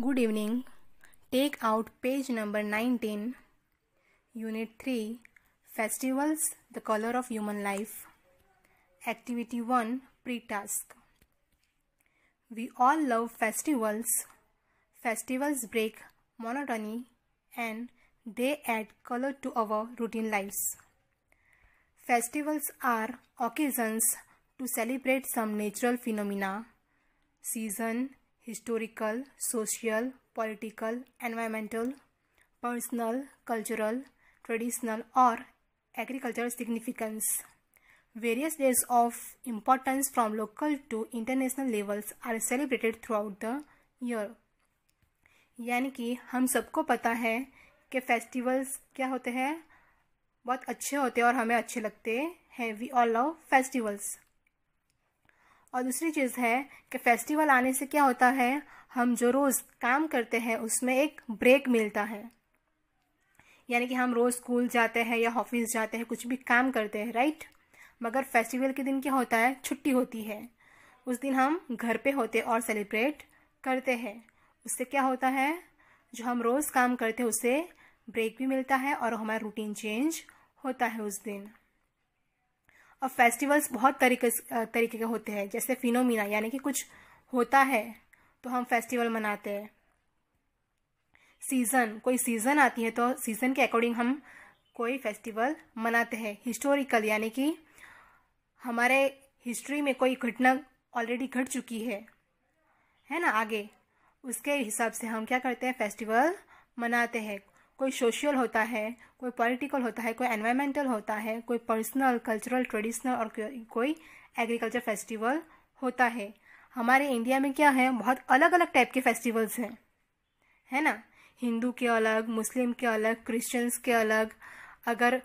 Good evening. Take out page number 19, Unit 3 Festivals, the Color of Human Life. Activity 1 Pre task. We all love festivals. Festivals break monotony and they add color to our routine lives. Festivals are occasions to celebrate some natural phenomena, season, historical social political environmental personal cultural traditional और agricultural significance various days of importance from local to international levels are celebrated throughout the year यानी कि हम सबको पता है कि festivals क्या होते हैं बहुत अच्छे होते हैं और हमें अच्छे लगते हैं वी ऑल लव फेस्टिवल्स और दूसरी चीज़ है कि फेस्टिवल आने से क्या होता है हम जो रोज़ काम करते हैं उसमें एक ब्रेक मिलता है यानी कि हम रोज़ स्कूल जाते हैं या ऑफिस जाते हैं कुछ भी काम करते हैं राइट मगर फेस्टिवल के दिन क्या होता है छुट्टी होती है उस दिन हम घर पे होते और सेलिब्रेट करते हैं उससे क्या होता है जो हम रोज़ काम करते हैं उससे ब्रेक भी मिलता है और हमारा रूटीन चेंज होता है उस दिन और फेस्टिवल्स बहुत तरीके तरीके के होते हैं जैसे फिनोमिना यानी कि कुछ होता है तो हम फेस्टिवल मनाते हैं सीज़न कोई सीज़न आती है तो सीज़न के अकॉर्डिंग हम कोई फेस्टिवल मनाते हैं हिस्टोरिकल यानी कि हमारे हिस्ट्री में कोई घटना ऑलरेडी घट चुकी है है ना आगे उसके हिसाब से हम क्या करते हैं फेस्टिवल मनाते हैं कोई सोशल होता है कोई पॉलिटिकल होता है कोई एनवायरमेंटल होता है कोई पर्सनल कल्चरल ट्रेडिशनल और कोई एग्रीकल्चर फेस्टिवल होता है हमारे इंडिया में क्या है बहुत अलग अलग टाइप के फेस्टिवल्स हैं है ना हिंदू के अलग मुस्लिम के अलग क्रिश्चियंस के अलग अगर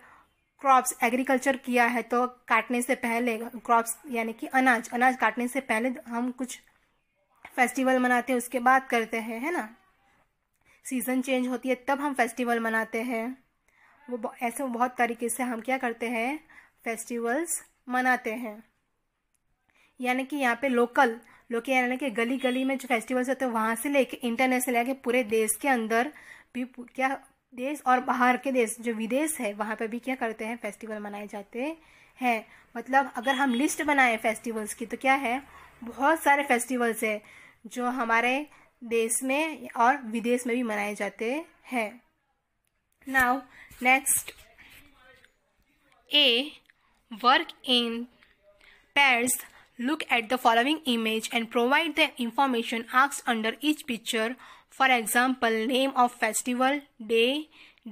क्रॉप्स एग्रीकल्चर किया है तो काटने से पहले क्रॉप्स यानी कि अनाज अनाज काटने से पहले हम कुछ फेस्टिवल मनाते हैं उसके बाद करते हैं है ना सीज़न चेंज होती है तब हम फेस्टिवल मनाते हैं वो ऐसे बहुत तरीके से हम क्या करते हैं फेस्टिवल्स मनाते हैं यानी कि यहाँ पे लोकल लोकल यानी कि गली गली में जो फेस्टिवल्स होते हैं वहाँ से लेके इंटरनेशनल कि पूरे देश के अंदर भी क्या देश और बाहर के देश जो विदेश है वहाँ पे भी क्या करते हैं फेस्टिवल मनाए जाते हैं मतलब अगर हम लिस्ट बनाएं फेस्टिवल्स की तो क्या है बहुत सारे फेस्टिवल्स है जो हमारे देश में और विदेश में भी मनाए जाते हैं now next a work in pairs look at the following image and provide the information आक्स under each picture for example name of festival day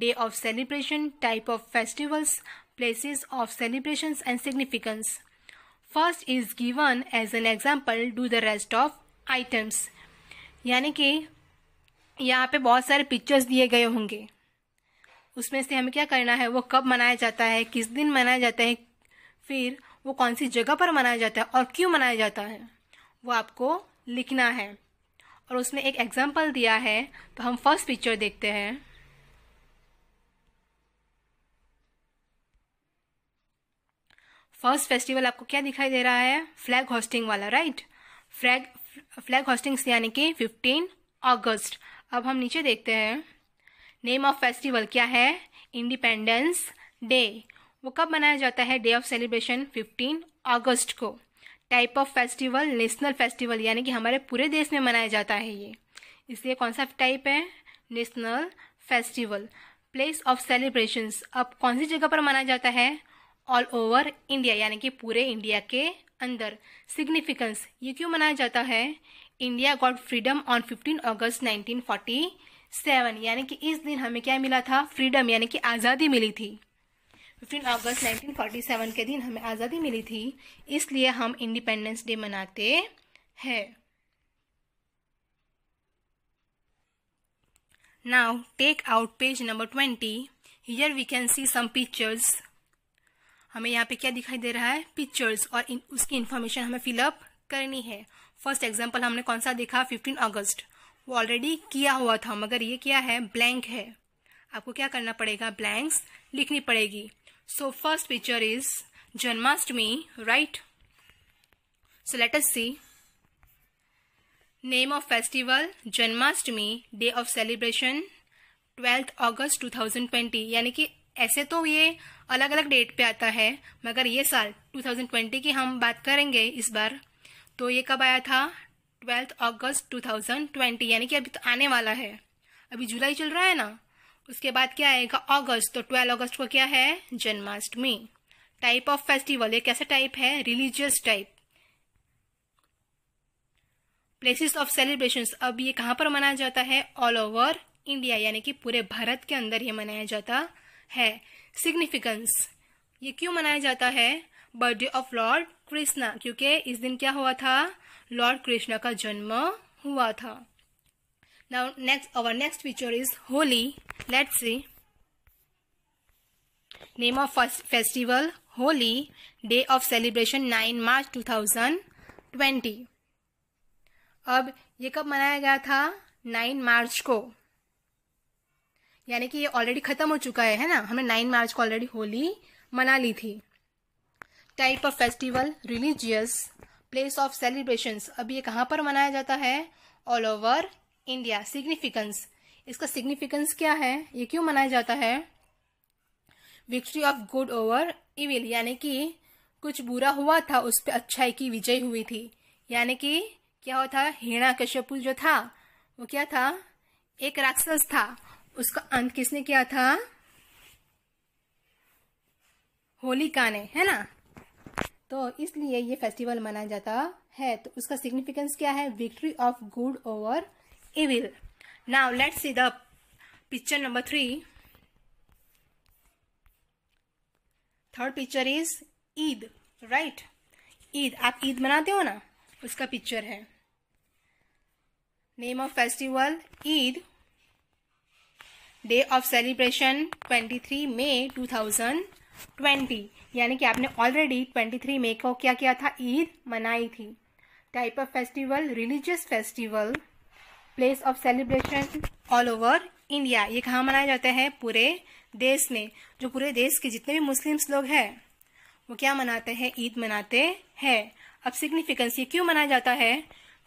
day of celebration type of festivals places of celebration and significance first is given as an example do the rest of items यानी कि यहाँ पे बहुत सारे pictures दिए गए होंगे उसमें से हमें क्या करना है वो कब मनाया जाता है किस दिन मनाया जाता है फिर वो कौन सी जगह पर मनाया जाता है और क्यों मनाया जाता है वो आपको लिखना है और उसमें एक एग्जाम्पल दिया है तो हम फर्स्ट पिक्चर देखते हैं फर्स्ट फेस्टिवल आपको क्या दिखाई दे रहा है फ्लैग होस्टिंग वाला राइट फ्लैग फ्लैग हॉस्टिंग्स यानी कि 15 अगस्त अब हम नीचे देखते हैं नेम ऑफ फेस्टिवल क्या है इंडिपेंडेंस डे वो कब मनाया जाता है डे ऑफ सेलिब्रेशन 15 अगस्त को type of festival national festival यानी कि हमारे पूरे देश में मनाया जाता है ये इसलिए कौन सा टाइप है national festival place of celebrations अब कौन सी जगह पर मनाया जाता है ऑल ओवर इंडिया यानी कि पूरे इंडिया के अंदर सिग्निफिकेंस ये क्यों मनाया जाता है India got freedom on 15 August 1947 यानी कि इस दिन हमें क्या मिला था फ्रीडम यानी कि आज़ादी मिली थी 15 अगस्त 1947 के दिन हमें आज़ादी मिली थी इसलिए हम इंडिपेंडेंस डे मनाते हैं now take out page number twenty here we can see some pictures हमें यहाँ पे क्या दिखाई दे रहा है पिक्चर्स और इन, उसकी इन्फॉर्मेशन हमें फिलअप करनी है फर्स्ट एग्जाम्पल हमने कौन सा देखा फिफ्टीन अगस्त वो ऑलरेडी किया हुआ था मगर ये क्या है ब्लैंक है आपको क्या करना पड़ेगा ब्लैंक्स लिखनी पड़ेगी so first picture is Janmashtami right so let us see name of festival Janmashtami day of celebration twelfth August 2020 यानी कि ऐसे तो ये अलग अलग डेट पे आता है मगर ये साल 2020 की हम बात करेंगे इस बार तो ये कब आया था ट्वेल्थ अगस्त 2020 यानी कि अभी तो आने वाला है अभी जुलाई चल रहा है ना उसके बाद क्या आएगा अगस्त तो ट्वेल्व अगस्त को क्या है जन्माष्टमी टाइप ऑफ फेस्टिवल ये कैसा टाइप है religious type places of celebration अब ये कहाँ पर मनाया जाता है ऑल ओवर इंडिया यानी कि पूरे भारत के अंदर ये मनाया जाता है सिग्निफिकेंस ये क्यों मनाया जाता है बर्थडे ऑफ लॉर्ड कृष्णा क्योंकि इस दिन क्या हुआ था लॉर्ड कृष्णा का जन्म हुआ था now next our next feature is Holi let's see name of festival Holi day of celebration 9 March 2020 अब ये कब मनाया गया था 9 मार्च को यानी कि ये ऑलरेडी खत्म हो चुका है है ना हमने नाइन मार्च को ऑलरेडी होली मना ली थी type of festival religious place of celebration अब ये कहाँ पर मनाया जाता है ऑल ओवर इंडिया सिग्निफिकेंस इसका सिग्निफिकेंस क्या है ये क्यों मनाया जाता है victory of good over evil यानी कि कुछ बुरा हुआ था उस पर अच्छाई की विजय हुई थी यानी कि क्या हुआ था हिरणा कश्यपु जो था वो क्या था एक राक्षस था उसका अंत किसने किया था होलिका ने है ना तो इसलिए ये फेस्टिवल मनाया जाता है तो उसका सिग्निफिकेंस क्या है victory of good over evil now let's see the picture number three third picture is Eid right Eid आप ईद मनाते हो ना उसका पिक्चर है name of festival Eid day of celebration 23 May 2020 यानी कि आपने ऑलरेडी 23 मई को क्या किया था ईद मनाई थी type of festival religious festival place of celebration all over India ये कहाँ मनाया जाता है पूरे देश में जो पूरे देश के जितने भी मुस्लिम्स लोग हैं वो क्या मनाते हैं ईद मनाते हैं अब सिग्निफिकेंस ये क्यों मनाया जाता है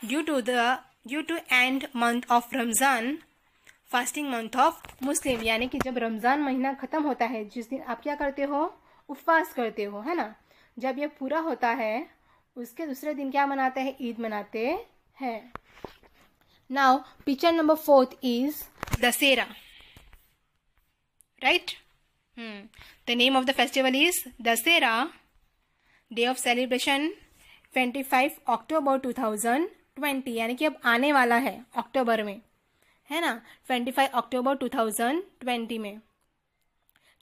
due to the due to end month of Ramzan fasting month of Muslim यानी कि जब रमज़ान महीना ख़त्म होता है जिस दिन आप क्या करते हो उपवास करते हो है ना जब यह पूरा होता है उसके दूसरे दिन क्या मनाते हैं ईद मनाते हैं now picture number fourth is Dussehra right the name of the festival is Dussehra day of celebration 25 अक्टूबर 2020 यानी कि अब आने वाला है अक्टूबर में है ना 25 अक्टूबर 2020 में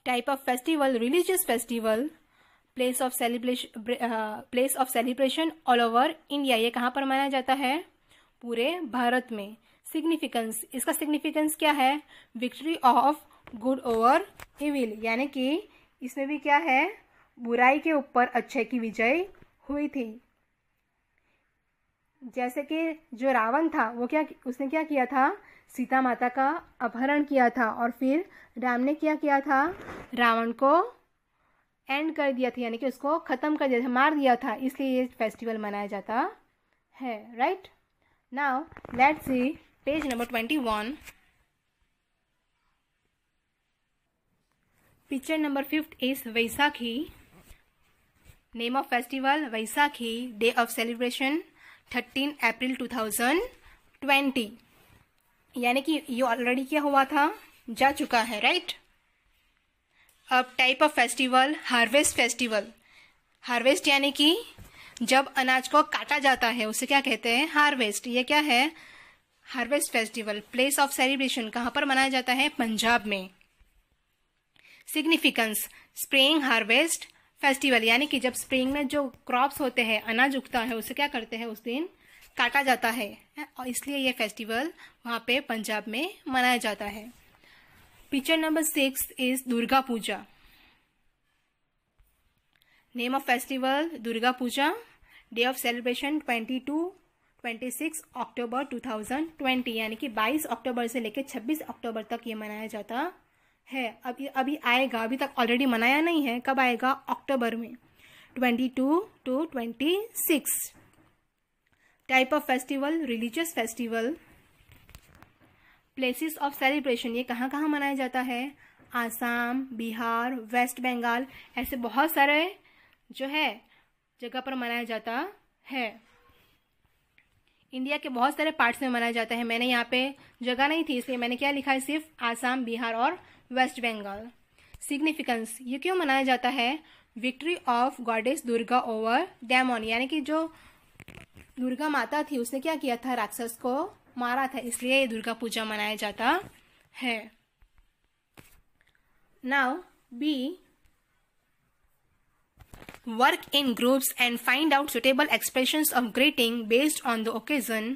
type of festival religious festival place of celebration place of celebration all over India ये कहाँ पर माना जाता है पूरे भारत में सिग्निफिकेंस इसका सिग्निफिकेंस क्या है victory of good over evil यानी कि इसमें भी क्या है बुराई के ऊपर अच्छे की विजय हुई थी जैसे कि जो रावण था वो क्या उसने क्या किया था सीता माता का अपहरण किया था और फिर राम ने क्या किया था रावण को एंड कर दिया था यानी कि उसको ख़त्म कर दिया था मार दिया था इसलिए ये फेस्टिवल मनाया जाता है right now let see page number twenty one picture number fifth is Vaisakhi name of festival Vaisakhi day of celebration thirteen April two thousand twenty यानी कि ये ऑलरेडी क्या हुआ था जा चुका है राइट अब type of festival harvest festival harvest यानी कि जब अनाज को काटा जाता है उसे क्या कहते हैं हार्वेस्ट ये क्या है harvest festival place of celebration कहाँ पर मनाया जाता है पंजाब में सिग्निफिकेंस स्प्रिंग हार्वेस्ट फेस्टिवल यानी कि जब स्प्रिंग में जो क्रॉप्स होते हैं अनाज उगता है उसे क्या करते हैं उस दिन काटा जाता है और इसलिए ये फेस्टिवल वहाँ पे पंजाब में मनाया जाता है picture number six is Durga Puja name of festival Durga Puja day of celebration twenty two twenty six October two thousand twenty यानी कि बाईस अक्टूबर से लेकर छब्बीस अक्टूबर तक ये मनाया जाता है अभी अभी आएगा अभी तक ऑलरेडी मनाया नहीं है कब आएगा अक्टूबर में twenty two two twenty six type of festival religious festival places of celebration ये कहाँ कहाँ मनाया जाता है आसाम बिहार वेस्ट बंगाल ऐसे बहुत सारे जो है जगह पर मनाया जाता है इंडिया के बहुत सारे पार्ट्स में मनाया जाता है मैंने यहाँ पे जगह नहीं थी इसलिए मैंने क्या लिखा है सिर्फ आसाम बिहार और वेस्ट बंगाल सिग्निफिकेंस ये क्यों मनाया जाता है victory of goddess Durga over demon यानी कि जो दुर्गा माता थी उसने क्या किया था राक्षस को मारा था इसलिए ये दुर्गा पूजा मनाया जाता है now be work in groups and find out suitable expression of greeting based on the occasion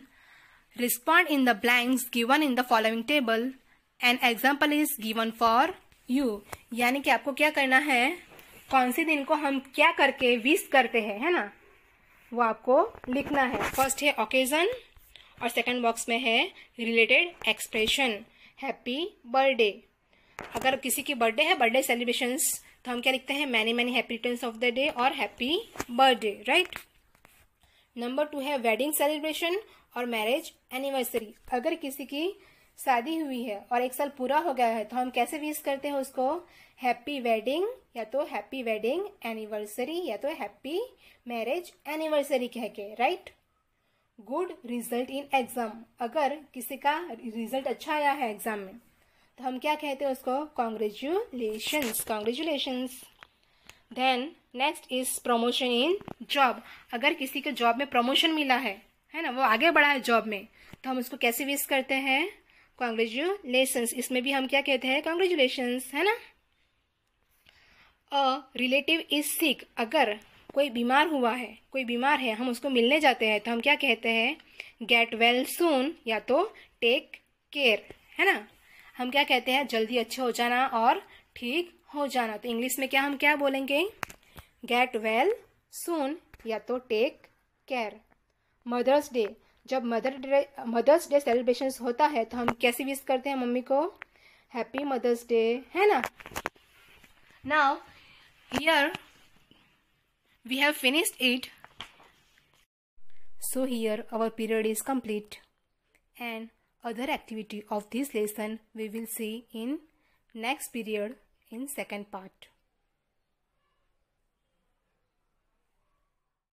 respond in the blanks given in the following table and example is given for you यानी कि आपको क्या करना है कौन से दिन को हम क्या करके विस करते हैं है ना वो आपको लिखना है फर्स्ट है ओकेजन और सेकंड बॉक्स में है रिलेटेड एक्सप्रेशन हैप्पी बर्थडे अगर किसी की बर्थडे है बर्थडे सेलिब्रेशंस तो हम क्या लिखते हैं many many happy turns of the day और happy birthday right number two है वेडिंग सेलिब्रेशन और मैरिज एनिवर्सरी अगर किसी की शादी हुई है और एक साल पूरा हो गया है तो हम कैसे विश करते हैं उसको हैप्पी वेडिंग या तो हैप्पी वेडिंग एनिवर्सरी या तो हैप्पी मैरिज एनिवर्सरी कह के right good result in exam अगर किसी का रिजल्ट अच्छा आया है एग्जाम में तो हम क्या कहते हैं उसको congratulations congratulations then next is promotion in job अगर किसी को जॉब में प्रमोशन मिला है है ना वो आगे बढ़ा है जॉब में तो हम उसको कैसे विश करते हैं कॉन्ग्रेचुलेशंस इसमें भी हम क्या कहते हैं कॉन्ग्रेचुलेशंस है ना अ रिलेटिव इज सिक अगर कोई बीमार हुआ है कोई बीमार है हम उसको मिलने जाते हैं तो हम क्या कहते हैं गेट वेल सून या तो टेक केयर है ना हम क्या कहते हैं जल्दी अच्छे हो जाना और ठीक हो जाना तो इंग्लिश में क्या हम क्या बोलेंगे गेट वेल सून या तो टेक केयर मदर्स डे जब mother day mother's day celebration होता है तो हम कैसे विश करते हैं मम्मी को हैप्पी मदर्स डे है ना now here we have finished it so here our period is complete and other activity of this lesson we will see in next period in second part